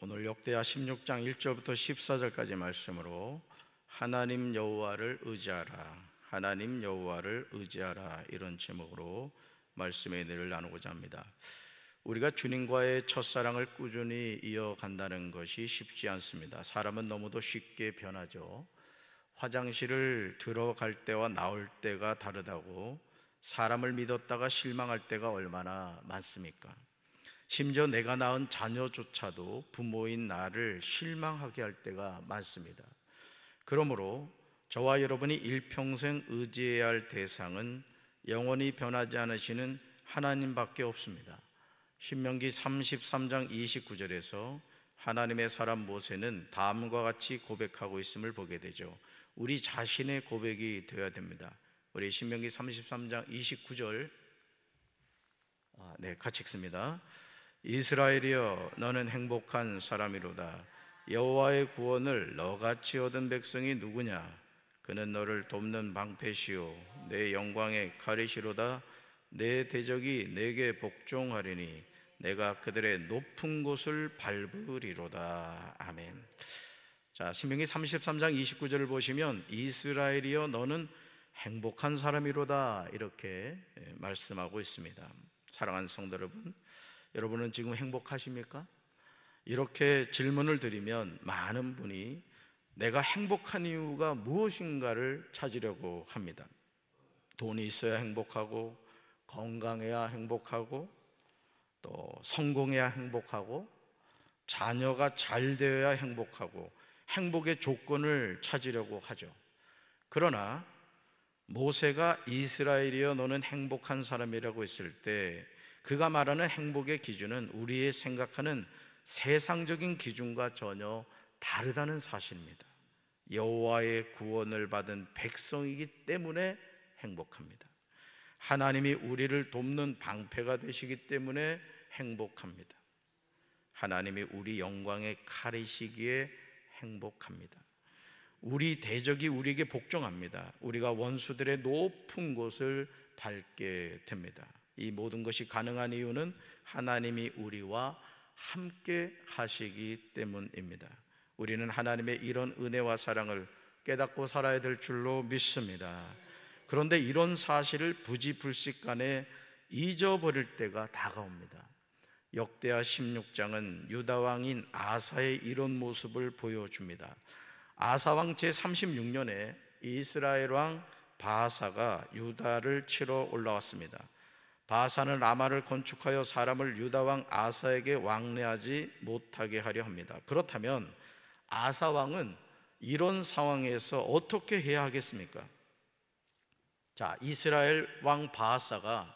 오늘 역대하 16장 1절부터 14절까지 말씀으로 하나님 여호와를 의지하라 하나님 여호와를 의지하라 이런 제목으로 말씀의 내를 나누고자 합니다. 우리가 주님과의 첫사랑을 꾸준히 이어간다는 것이 쉽지 않습니다. 사람은 너무도 쉽게 변하죠. 화장실을 들어갈 때와 나올 때가 다르다고 사람을 믿었다가 실망할 때가 얼마나 많습니까? 심지어 내가 낳은 자녀조차도 부모인 나를 실망하게 할 때가 많습니다. 그러므로 저와 여러분이 일평생 의지해야 할 대상은 영원히 변하지 않으시는 하나님밖에 없습니다. 신명기 33장 29절에서 하나님의 사람 모세는 다음과 같이 고백하고 있음을 보게 되죠. 우리 자신의 고백이 되어야 됩니다. 우리 신명기 33장 29절 아, 네, 같이 읽습니다. 이스라엘이여 너는 행복한 사람이로다 여호와의 구원을 너같이 얻은 백성이 누구냐 그는 너를 돕는 방패시요 내 영광의 가리시로다 내 대적이 내게 복종하리니 내가 그들의 높은 곳을 밟으리로다 아멘 자 신명기 33장 29절을 보시면 이스라엘이여 너는 행복한 사람이로다 이렇게 예, 말씀하고 있습니다 사랑하는 성도 여러분 여러분은 지금 행복하십니까? 이렇게 질문을 드리면 많은 분이 내가 행복한 이유가 무엇인가를 찾으려고 합니다. 돈이 있어야 행복하고 건강해야 행복하고 또 성공해야 행복하고 자녀가 잘 되어야 행복하고 행복의 조건을 찾으려고 하죠. 그러나 모세가 이스라엘이여 너는 행복한 사람이라고 했을 때 그가 말하는 행복의 기준은 우리의 생각하는 세상적인 기준과 전혀 다르다는 사실입니다. 여호와의 구원을 받은 백성이기 때문에 행복합니다. 하나님이 우리를 돕는 방패가 되시기 때문에 행복합니다. 하나님이 우리 영광의 칼이시기에 행복합니다. 우리 대적이 우리에게 복종합니다. 우리가 원수들의 높은 곳을 밟게 됩니다. 이 모든 것이 가능한 이유는 하나님이 우리와 함께 하시기 때문입니다. 우리는 하나님의 이런 은혜와 사랑을 깨닫고 살아야 될 줄로 믿습니다. 그런데 이런 사실을 부지불식 간에 잊어버릴 때가 다가옵니다. 역대하 16장은 유다 왕인 아사의 이런 모습을 보여줍니다. 아사 왕 제36년에 이스라엘 왕 바사가 유다를 치러 올라왔습니다. 바산은 라마를 건축하여 사람을 유다왕 아사에게 왕래하지 못하게 하려 합니다. 그렇다면 아사왕은 이런 상황에서 어떻게 해야 하겠습니까? 자, 이스라엘 왕 바하사가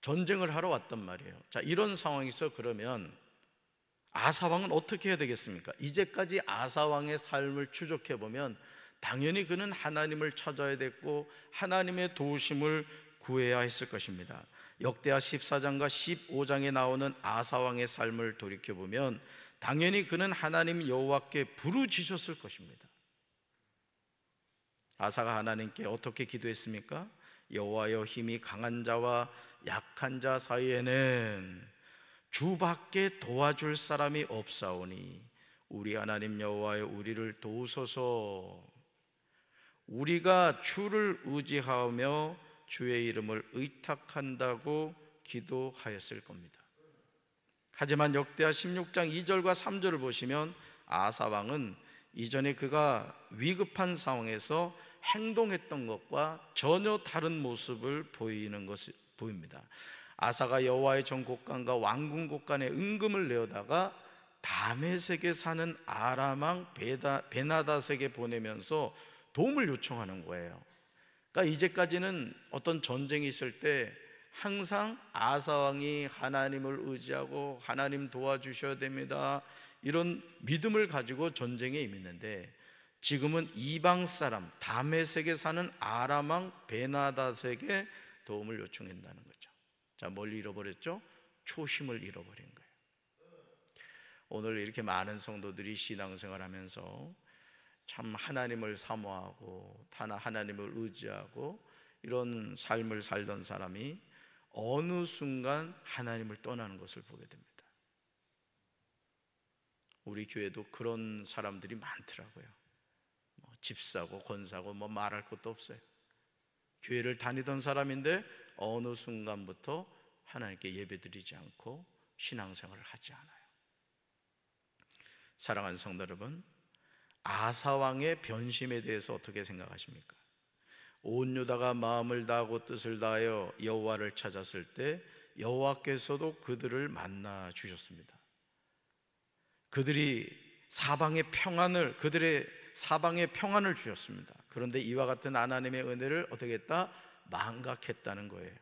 전쟁을 하러 왔단 말이에요. 자, 이런 상황에서 그러면 아사왕은 어떻게 해야 되겠습니까? 이제까지 아사왕의 삶을 추적해 보면 당연히 그는 하나님을 찾아야 됐고 하나님의 도우심을 구해야 했을 것입니다. 역대하 14장과 15장에 나오는 아사왕의 삶을 돌이켜 보면 당연히 그는 하나님 여호와께 부르짖었을 것입니다. 아사가 하나님께 어떻게 기도했습니까? 여호와여 힘이 강한 자와 약한 자 사이에는 주밖에 도와줄 사람이 없사오니 우리 하나님 여호와여 우리를 도우소서 우리가 주를 의지하며 주의 이름을 의탁한다고 기도하였을 겁니다. 하지만 역대하 16장 2절과 3절을 보시면 아사 왕은 이전에 그가 위급한 상황에서 행동했던 것과 전혀 다른 모습을 보이는 것이 보입니다. 아사가 여호와의 전 곳간과 왕궁 곳간에 은금을 내어다가 다메색에 사는 아람왕 베나다색에 보내면서 도움을 요청하는 거예요. 그러니까 이제까지는 어떤 전쟁이 있을 때 항상 아사왕이 하나님을 의지하고 하나님 도와주셔야 됩니다. 이런 믿음을 가지고 전쟁에 임했는데 지금은 이방 사람 다메섹에 사는 아람왕 베나다에게 도움을 요청한다는 거죠. 자, 뭘 잃어버렸죠? 초심을 잃어버린 거예요. 오늘 이렇게 많은 성도들이 신앙생활하면서 참 하나님을 사모하고 하나 하나님을 의지하고 이런 삶을 살던 사람이 어느 순간 하나님을 떠나는 것을 보게 됩니다. 우리 교회도 그런 사람들이 많더라고요. 뭐 집사고 권사고 뭐 말할 것도 없어요. 교회를 다니던 사람인데 어느 순간부터 하나님께 예배드리지 않고 신앙생활을 하지 않아요. 사랑하는 성도 여러분, 아사왕의 변심에 대해서 어떻게 생각하십니까? 온 유다가 마음을 다하고 뜻을 다하여 여호와를 찾았을 때 여호와께서도 그들을 만나 주셨습니다. 그들이 사방의 평안을 그들의 사방의 평안을 주셨습니다. 그런데 이와 같은 하나님의 은혜를 어떻게 했다? 망각했다는 거예요.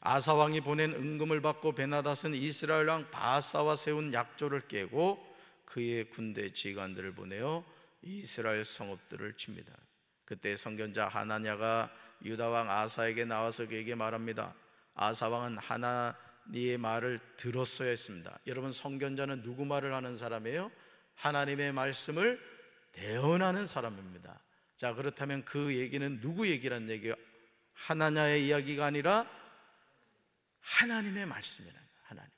아사 왕이 보낸 은금을 받고 베나닷은 이스라엘 왕 바사와 세운 약조를 깨고 그의 군대 지휘관들을 보내어 이스라엘 성읍들을 칩니다. 그때 선견자 하나냐가 유다 왕 아사에게 나와서 그에게 말합니다. 아사 왕은 하나님의 말을 들었어야 했습니다. 여러분 선견자는 누구 말을 하는 사람이에요? 하나님의 말씀을 대언하는 사람입니다. 자, 그렇다면 그 얘기는 누구 얘기란 얘기요 하나냐의 이야기가 아니라 하나님의 말씀이라 하나님.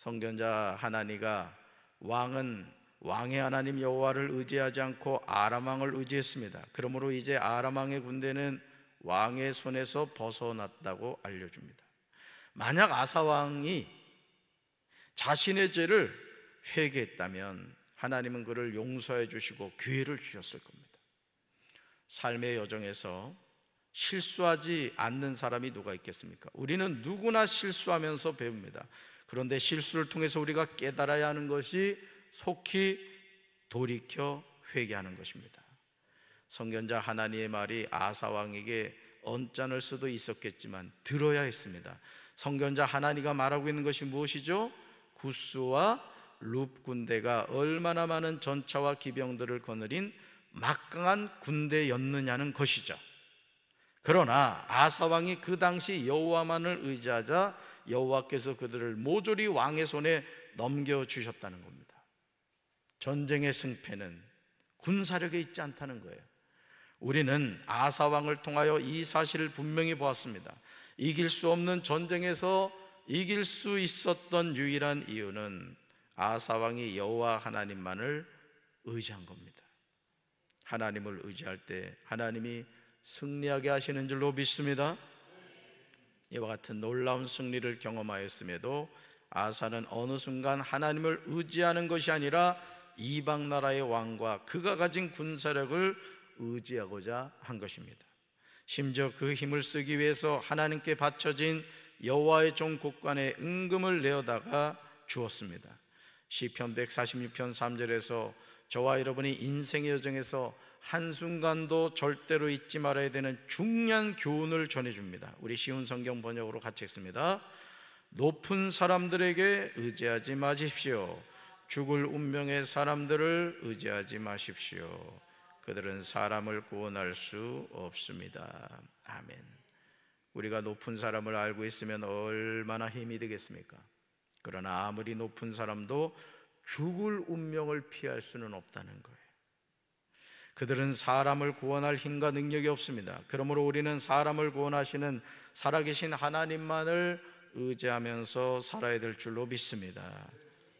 성견자 하나니가 왕은 왕의 하나님 여호와를 의지하지 않고 아람 왕을 의지했습니다. 그러므로 이제 아람 왕의 군대는 왕의 손에서 벗어났다고 알려줍니다. 만약 아사 왕이 자신의 죄를 회개했다면 하나님은 그를 용서해 주시고 기회를 주셨을 겁니다. 삶의 여정에서 실수하지 않는 사람이 누가 있겠습니까? 우리는 누구나 실수하면서 배웁니다. 그런데 실수를 통해서 우리가 깨달아야 하는 것이 속히 돌이켜 회개하는 것입니다. 성견자 하나님의 말이 아사왕에게 언짢을 수도 있었겠지만 들어야 했습니다. 성견자 하나님과 말하고 있는 것이 무엇이죠? 구스와 룹 군대가 얼마나 많은 전차와 기병들을 거느린 막강한 군대였느냐는 것이죠. 그러나 아사왕이 그 당시 여호와만을 의지하자 여호와께서 그들을 모조리 왕의 손에 넘겨 주셨다는 겁니다. 전쟁의 승패는 군사력에 있지 않다는 거예요. 우리는 아사 왕을 통하여 이 사실을 분명히 보았습니다. 이길 수 없는 전쟁에서 이길 수 있었던 유일한 이유는 아사 왕이 여호와 하나님만을 의지한 겁니다. 하나님을 의지할 때 하나님이 승리하게 하시는 줄로 믿습니다. 이와 같은 놀라운 승리를 경험하였음에도 아사는 어느 순간 하나님을 의지하는 것이 아니라 이방 나라의 왕과 그가 가진 군사력을 의지하고자 한 것입니다. 심지어 그 힘을 쓰기 위해서 하나님께 바쳐진 여호와의 종 국관의 은금을 내어다가 주었습니다. 시편 146편 3절에서 저와 여러분이 인생의 여정에서 한순간도 절대로 잊지 말아야 되는 중요한 교훈을 전해줍니다. 우리 쉬운 성경 번역으로 같이 읽습니다. 높은 사람들에게 의지하지 마십시오. 죽을 운명의 사람들을 의지하지 마십시오. 그들은 사람을 구원할 수 없습니다. 아멘. 우리가 높은 사람을 알고 있으면 얼마나 힘이 되겠습니까? 그러나 아무리 높은 사람도 죽을 운명을 피할 수는 없다는 거예요. 그들은 사람을 구원할 힘과 능력이 없습니다. 그러므로 우리는 사람을 구원하시는 살아계신 하나님만을 의지하면서 살아야 될 줄로 믿습니다.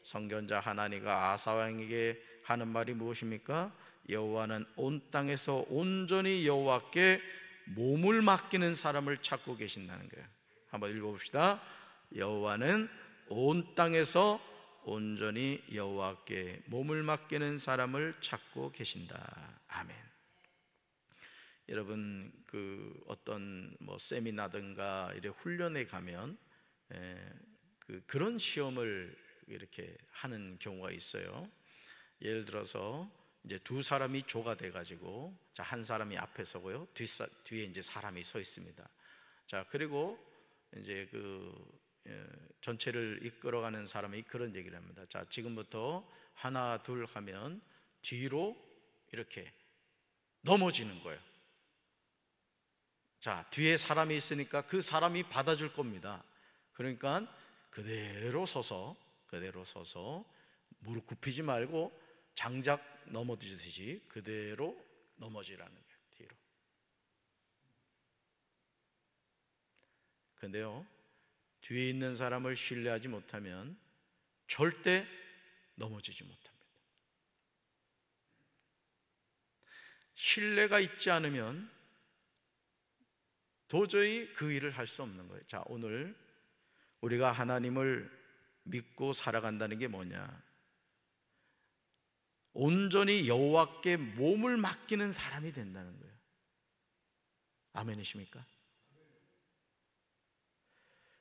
성견자 하나니가 아사왕에게 하는 말이 무엇입니까? 여호와는 온 땅에서 온전히 여호와께 몸을 맡기는 사람을 찾고 계신다는 거예요. 한번 읽어봅시다. 여호와는 온 땅에서 온전히 여호와께 몸을 맡기는 사람을 찾고 계신다. 아멘. 여러분 그 어떤 뭐 세미나든가 이런 훈련에 가면 에, 예, 그 그런 시험을 이렇게 하는 경우가 있어요. 예를 들어서 이제 두 사람이 조가 돼 가지고 자 한 사람이 앞에 서고요. 뒤 뒤에 이제 사람이 서 있습니다. 자, 그리고 이제 그 예, 전체를 이끌어가는 사람이 그런 얘기를 합니다. 자, 지금부터 하나, 둘 하면 뒤로 이렇게 넘어지는 거예요. 자, 뒤에 사람이 있으니까 그 사람이 받아줄 겁니다. 그러니까 그대로 서서, 그대로 서서 무릎 굽히지 말고 장작 넘어지듯이 그대로 넘어지라는 거예요, 뒤로. 근데요, 뒤에 있는 사람을 신뢰하지 못하면 절대 넘어지지 못합니다. 신뢰가 있지 않으면 도저히 그 일을 할 수 없는 거예요. 자, 오늘 우리가 하나님을 믿고 살아간다는 게 뭐냐? 온전히 여호와께 몸을 맡기는 사람이 된다는 거예요. 아멘이십니까?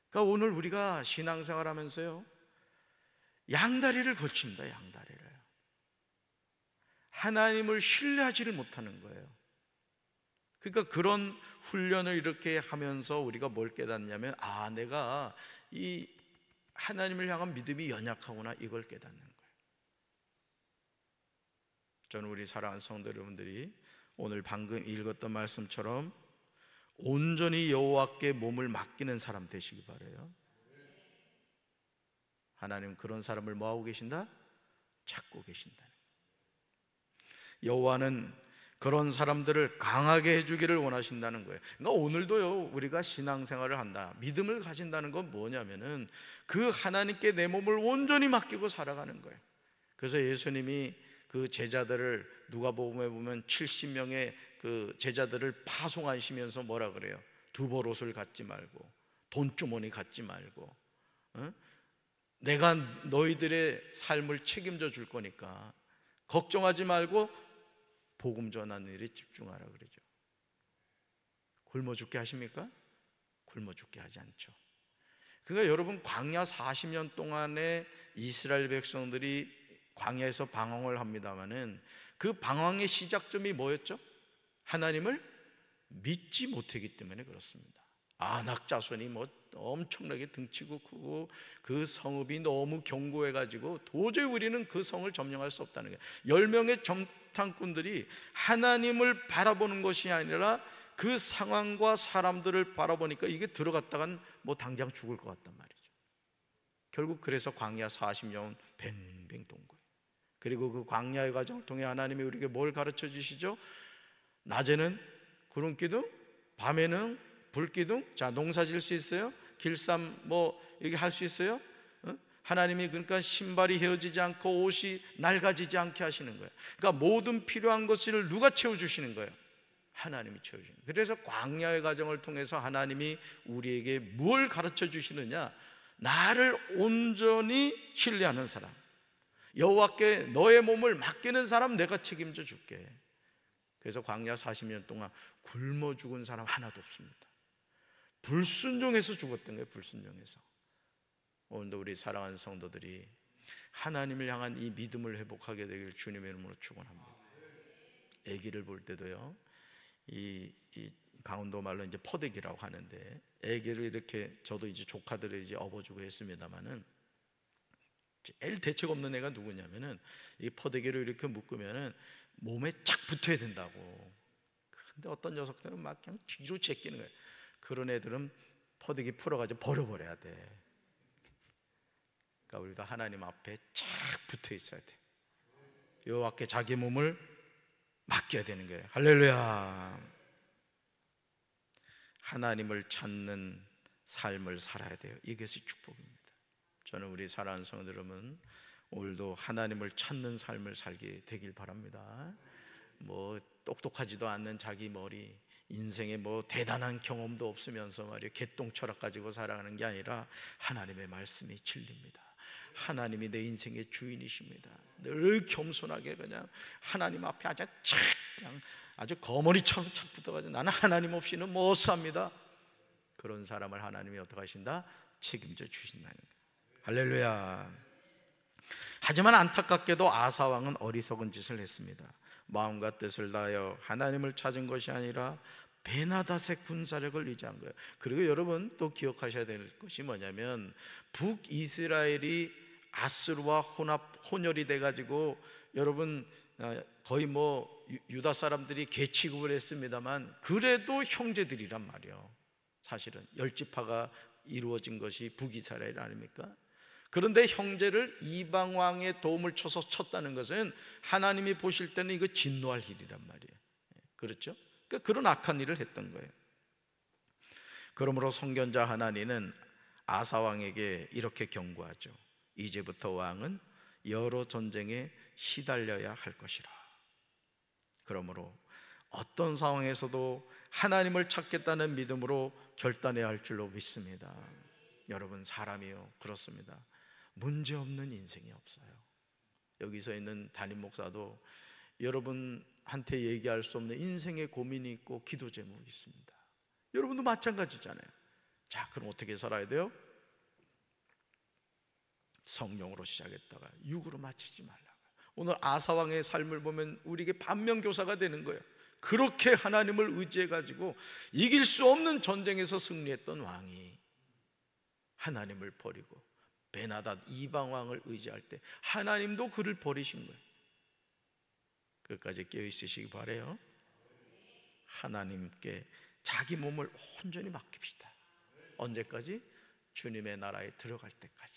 그러니까 오늘 우리가 신앙생활 하면서요. 양다리를 거칩니다. 양다리를. 하나님을 신뢰하지를 못하는 거예요. 그러니까 그런 훈련을 이렇게 하면서 우리가 뭘 깨닫냐면 아, 내가 이 하나님을 향한 믿음이 연약하구나 이걸 깨닫는 거예요. 저는 우리 사랑하는 성도 여러분들이 오늘 방금 읽었던 말씀처럼 온전히 여호와께 몸을 맡기는 사람 되시기 바래요. 하나님 그런 사람을 뭐 하고 계신다? 찾고 계신다. 여호와는 그런 사람들을 강하게 해주기를 원하신다는 거예요. 그러니까 오늘도요 우리가 신앙생활을 한다, 믿음을 가진다는 건 뭐냐면은 그 하나님께 내 몸을 온전히 맡기고 살아가는 거예요. 그래서 예수님이 그 제자들을 누가 보면 70명의 그 제자들을 파송하시면서 뭐라 그래요? 두벌옷을 갖지 말고 돈주머니 갖지 말고 어? 내가 너희들의 삶을 책임져 줄 거니까 걱정하지 말고 복음 전하는 일에 집중하라 그러죠. 굶어 죽게 하십니까? 굶어 죽게 하지 않죠. 그러니까 여러분 광야 40년 동안에 이스라엘 백성들이 광야에서 방황을 합니다마는 그 방황의 시작점이 뭐였죠? 하나님을 믿지 못하기 때문에 그렇습니다. 아낙 자손이 뭐 엄청나게 등치고 크고 그 성읍이 너무 견고해가지고 도저히 우리는 그 성을 점령할 수 없다는 거예요. 명의 정탐꾼들이 하나님을 바라보는 것이 아니라 그 상황과 사람들을 바라보니까 이게 들어갔다간 뭐 당장 죽을 것 같단 말이죠. 결국 그래서 광야 40년 뱅뱅 돈 거예요. 그리고 그 광야의 과정을 통해 하나님이 우리에게 뭘 가르쳐 주시죠? 낮에는 구름 기둥, 밤에는 불 기둥. 자, 농사 질수 있어요? 길쌈 뭐 이게 할 수 있어요? 어? 하나님이 그러니까 신발이 헤어지지 않고 옷이 낡아지지 않게 하시는 거예요. 그러니까 모든 필요한 것을 누가 채워 주시는 거예요? 하나님이 채워주시는 그래서 광야의 과정을 통해서 하나님이 우리에게 뭘 가르쳐 주시느냐? 나를 온전히 신뢰하는 사람. 여호와께 너의 몸을 맡기는 사람 내가 책임져 줄게. 그래서 광야 40년 동안 굶어 죽은 사람 하나도 없습니다. 불순종해서 죽었던 거예요, 불순종해서. 오늘도 우리 사랑하는 성도들이 하나님을 향한 이 믿음을 회복하게 되길 주님의 이름으로 축원합니다. 아기를 볼 때도요. 이, 이 강원도 말로 이제 퍼대기라고 하는데 아기를 이렇게 저도 이제 조카들을 이제 업어주고 했습니다마는 제일 대책 없는 애가 누구냐면은 이 퍼대기를 이렇게 묶으면은 몸에 쫙 붙어야 된다고. 근데 어떤 녀석들은 막 그냥 뒤로 제끼는 거예요. 그런 애들은 퍼득이 풀어가지고 버려버려야 돼. 그러니까 우리가 하나님 앞에 쫙 붙어 있어야 돼. 여호와께 자기 몸을 맡겨야 되는 거예요. 할렐루야. 하나님을 찾는 삶을 살아야 돼요. 이것이 축복입니다. 저는 우리 사랑하는 성도러분 오늘도 하나님을 찾는 삶을 살게 되길 바랍니다. 뭐 똑똑하지도 않는 자기 머리, 인생에 뭐 대단한 경험도 없으면서 말이에 개똥 철학 가지고 살아가는 게 아니라 하나님의 말씀이 진리입니다. 하나님이 내 인생의 주인이십니다. 늘 겸손하게 그냥 하나님 앞에 아주 착그 아주 거머리처럼 착 붙어가지고 나는 하나님 없이는 못 삽니다. 그런 사람을 하나님이 어떻게 하신다? 책임져 주신다는 거예요. 할렐루야. 하지만 안타깝게도 아사왕은 어리석은 짓을 했습니다. 마음과 뜻을 다하여 하나님을 찾은 것이 아니라 베나닷의 군사력을 의지한 거예요. 그리고 여러분 또 기억하셔야 될 것이 뭐냐면 북이스라엘이 아스르와 혼합 혼혈이 돼 가지고 여러분 어, 거의 뭐 유다 사람들이 개취급을 했습니다만 그래도 형제들이란 말이요. 사실은 열지파가 이루어진 것이 북이스라엘 아닙니까? 그런데 형제를 이방 왕의 도움을 쳐서 쳤다는 것은 하나님이 보실 때는 이거 진노할 일이란 말이에요. 그렇죠? 그러니까 그런 악한 일을 했던 거예요. 그러므로 성견자 하나님은 아사 왕에게 이렇게 경고하죠. 이제부터 왕은 여러 전쟁에 시달려야 할 것이라. 그러므로 어떤 상황에서도 하나님을 찾겠다는 믿음으로 결단해야 할 줄로 믿습니다. 여러분 사람이요 그렇습니다. 문제 없는 인생이 없어요. 여기서 있는 담임 목사도 여러분한테 얘기할 수 없는 인생의 고민이 있고 기도 제목이 있습니다. 여러분도 마찬가지잖아요. 자, 그럼 어떻게 살아야 돼요? 성령으로 시작했다가 육으로 마치지 말라. 오늘 아사왕의 삶을 보면 우리에게 반면교사가 되는 거예요. 그렇게 하나님을 의지해 가지고 이길 수 없는 전쟁에서 승리했던 왕이 하나님을 버리고 베나닷 이방 왕을 의지할 때 하나님도 그를 버리신 거예요. 끝까지 깨어 있으시기 바래요. 하나님께 자기 몸을 온전히 맡깁시다. 언제까지? 주님의 나라에 들어갈 때까지.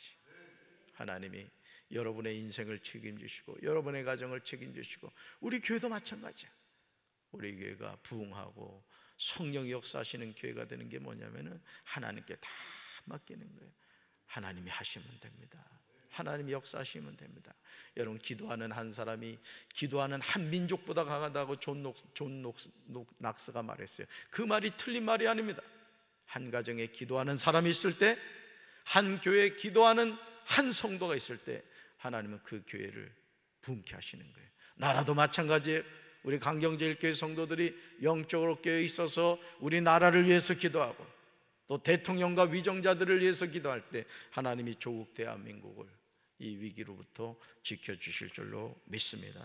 하나님이 여러분의 인생을 책임지시고 여러분의 가정을 책임지시고 우리 교회도 마찬가지야. 우리 교회가 부흥하고 성령 역사하시는 교회가 되는 게뭐냐면 하나님께 다 맡기는 거예요. 하나님이 하시면 됩니다. 하나님이 역사하시면 됩니다. 여러분 기도하는 한 사람이 기도하는 한 민족보다 강하다고 존, 녹, 스가 말했어요. 그 말이 틀린 말이 아닙니다. 한 가정에 기도하는 사람이 있을 때, 한 교회에 기도하는 한 성도가 있을 때 하나님은 그 교회를 부흥 하시는 거예요. 나라도 마찬가지예요. 우리 강경제일교회 성도들이 영적으로 깨어 있어서 우리 나라를 위해서 기도하고 또 대통령과 위정자들을 위해서 기도할 때 하나님이 조국 대한민국을 이 위기로부터 지켜주실 줄로 믿습니다.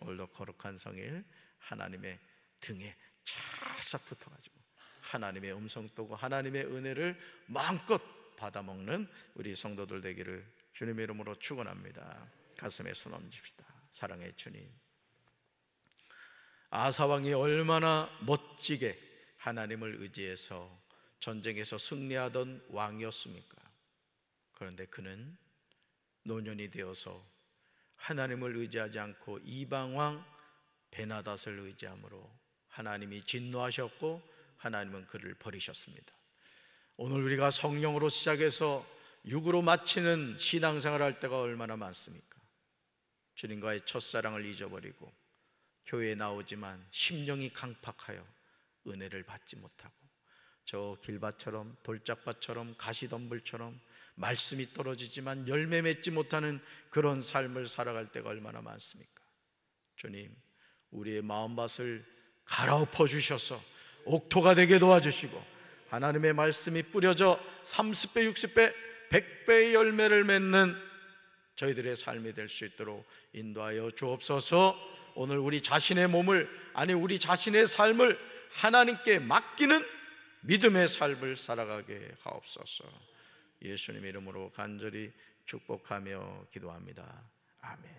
오늘도 거룩한 성일 하나님의 등에 찰싹 붙어가지고 하나님의 음성 또고 하나님의 은혜를 마음껏 받아먹는 우리 성도들 되기를 주님 이름으로 축원합니다. 가슴에 손 얹읍시다. 사랑의 주님. 아사 왕이 얼마나 멋지게 하나님을 의지해서 전쟁에서 승리하던 왕이었습니까? 그런데 그는 노년이 되어서 하나님을 의지하지 않고 이방왕 베나닷을 의지함으로 하나님이 진노하셨고 하나님은 그를 버리셨습니다. 오늘 우리가 성령으로 시작해서 육으로 마치는 신앙생활 할 때가 얼마나 많습니까? 주님과의 첫사랑을 잊어버리고 교회에 나오지만 심령이 강팍하여 은혜를 받지 못하고 저 길밭처럼 돌짝밭처럼 가시덤불처럼 말씀이 떨어지지만 열매 맺지 못하는 그런 삶을 살아갈 때가 얼마나 많습니까? 주님, 우리의 마음밭을 갈아엎어 주셔서 옥토가 되게 도와주시고 하나님의 말씀이 뿌려져 30배, 60배, 100배의 열매를 맺는 저희들의 삶이 될 수 있도록 인도하여 주옵소서. 오늘 우리 자신의 몸을 아니 우리 자신의 삶을 하나님께 맡기는 믿음의 삶을 살아가게 하옵소서. 예수님 이름으로 간절히 축복하며 기도합니다. 아멘.